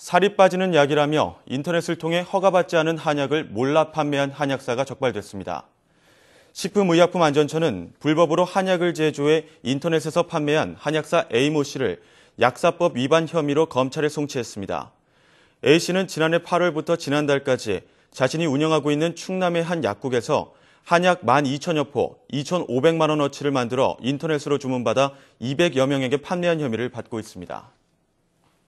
살이 빠지는 약이라며 인터넷을 통해 허가받지 않은 한약을 몰라 판매한 한약사가 적발됐습니다. 식품의약품안전처는 불법으로 한약을 제조해 인터넷에서 판매한 한약사 A모 씨를 약사법 위반 혐의로 검찰에 송치했습니다. A 씨는 지난해 8월부터 지난달까지 자신이 운영하고 있는 충남의 한 약국에서 한약 12,000여 포 2,500만 원어치를 만들어 인터넷으로 주문받아 200여 명에게 판매한 혐의를 받고 있습니다.